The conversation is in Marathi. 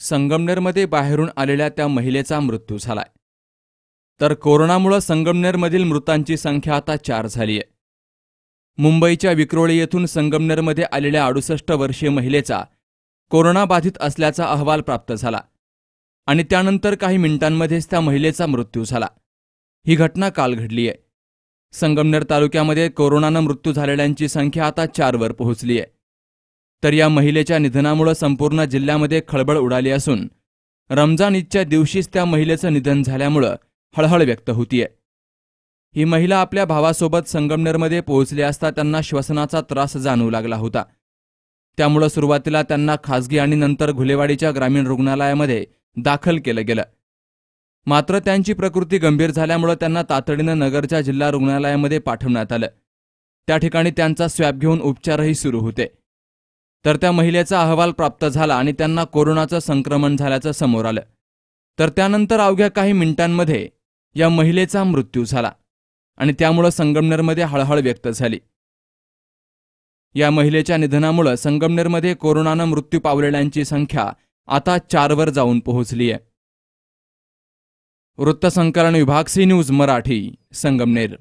संगमनेरमध्ये बाहेरून आलेल्या त्या महिलेचा मृत्यू झालाय तर कोरोनामुळं संगमनेरमधील मृतांची संख्या आता चार झाली आहे मुंबईच्या विक्रोळी येथून संगमनेरमध्ये आलेल्या अडुसष्ट वर्षीय महिलेचा कोरोनाबाधित असल्याचा अहवाल प्राप्त झाला आणि त्यानंतर काही मिनिटांमध्येच त्या महिलेचा मृत्यू झाला ही घटना काल घडली आहे संगमनेर तालुक्यामध्ये कोरोनानं मृत्यू झालेल्यांची संख्या आता चारवर पोहोचली आहे तर या महिलेच्या निधनामुळे संपूर्ण जिल्ह्यामध्ये खळबळ उडाली असून रमजान ईदच्या दिवशीच त्या महिलेचं निधन झाल्यामुळं हळहळ व्यक्त होतीये ही महिला आपल्या भावासोबत संगमनेरमध्ये पोहोचली असता त्यांना श्वसनाचा त्रास जाणवू लागला होता त्यामुळं सुरुवातीला त्यांना खासगी आणि नंतर घुलेवाडीच्या ग्रामीण रुग्णालयामध्ये दाखल केलं गेलं मात्र त्यांची प्रकृती गंभीर झाल्यामुळं त्यांना तातडीनं नगरच्या जिल्हा रुग्णालयामध्ये पाठवण्यात आलं त्या ठिकाणी त्यांचा स्वॅब घेऊन उपचारही सुरू होते तर त्या महिलेचा अहवाल प्राप्त झाला आणि त्यांना कोरोनाचं संक्रमण झाल्याचं समोर आलं तर त्यानंतर अवघ्या काही मिनिटांमध्ये या महिलेचा मृत्यू झाला आणि त्यामुळं संगमनेरमध्ये हळहळ व्यक्त झाली या महिलेच्या निधनामुळं संगमनेरमध्ये कोरोनानं मृत्यू पावलेल्यांची संख्या आता चारवर जाऊन पोहोचली आहे वृत्तसंकलन विभाग सी न्यूज मराठी संगमनेर